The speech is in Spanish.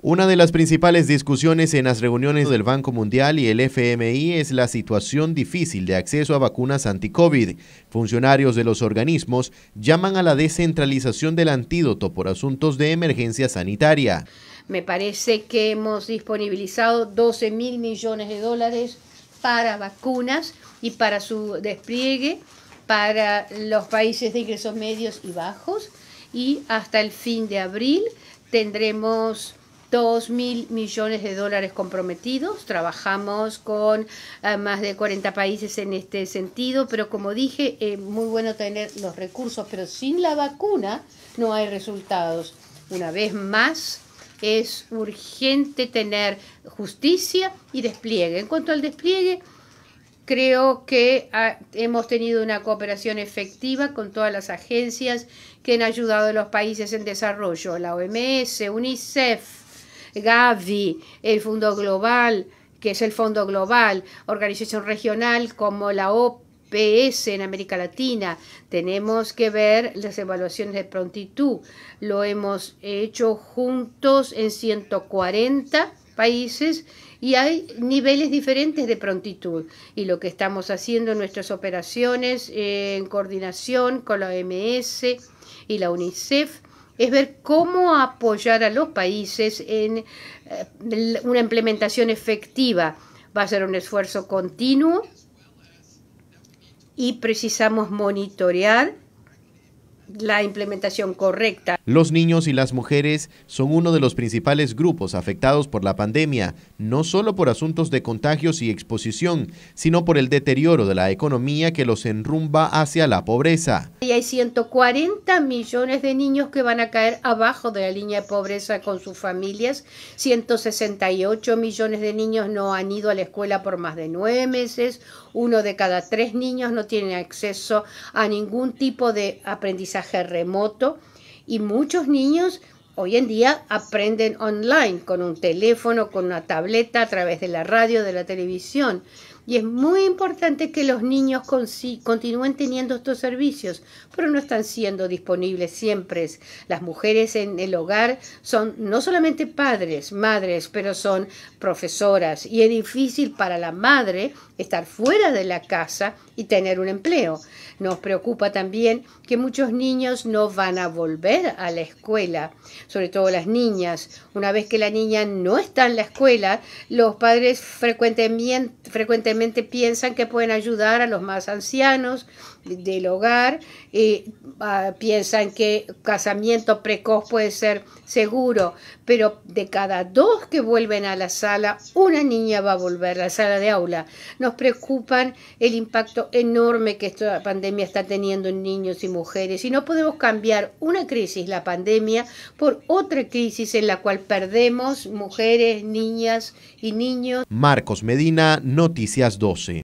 Una de las principales discusiones en las reuniones del Banco Mundial y el FMI es la situación difícil de acceso a vacunas anti-COVID. Funcionarios de los organismos llaman a la descentralización del antídoto por asuntos de emergencia sanitaria. Me parece que hemos disponibilizado 12 mil millones de dólares para vacunas y para su despliegue para los países de ingresos medios y bajos y hasta el fin de abril tendremos 2 mil millones de dólares comprometidos. Trabajamos con eh, más de 40 países en este sentido, pero como dije, es eh, muy bueno tener los recursos, pero sin la vacuna no hay resultados. Una vez más, es urgente tener justicia y despliegue. En cuanto al despliegue, creo que ah, hemos tenido una cooperación efectiva con todas las agencias que han ayudado a los países en desarrollo, la OMS, UNICEF, Gavi, el Fondo Global, que es el Fondo Global, organización regional como la OPS en América Latina. Tenemos que ver las evaluaciones de prontitud. Lo hemos hecho juntos en 140 países y hay niveles diferentes de prontitud. Y lo que estamos haciendo en nuestras operaciones en coordinación con la OMS y la UNICEF es ver cómo apoyar a los países en eh, una implementación efectiva. Va a ser un esfuerzo continuo y precisamos monitorear la implementación correcta. Los niños y las mujeres son uno de los principales grupos afectados por la pandemia, no solo por asuntos de contagios y exposición, sino por el deterioro de la economía que los enrumba hacia la pobreza y hay 140 millones de niños que van a caer abajo de la línea de pobreza con sus familias. 168 millones de niños no han ido a la escuela por más de nueve meses. Uno de cada tres niños no tiene acceso a ningún tipo de aprendizaje remoto. Y muchos niños hoy en día aprenden online, con un teléfono, con una tableta, a través de la radio, de la televisión. Y es muy importante que los niños continúen teniendo estos servicios, pero no están siendo disponibles siempre. Las mujeres en el hogar son no solamente padres, madres, pero son profesoras. Y es difícil para la madre estar fuera de la casa y tener un empleo. Nos preocupa también que muchos niños no van a volver a la escuela, sobre todo las niñas. Una vez que la niña no está en la escuela, los padres frecuentemente, frecuentemente piensan que pueden ayudar a los más ancianos del hogar, y eh, ah, piensan que casamiento precoz puede ser seguro, pero de cada dos que vuelven a la sala, una niña va a volver a la sala de aula. Nos preocupan el impacto enorme que esta pandemia está teniendo en niños y mujeres y no podemos cambiar una crisis, la pandemia, por otra crisis en la cual perdemos mujeres, niñas y niños. Marcos Medina, Noticias las 12.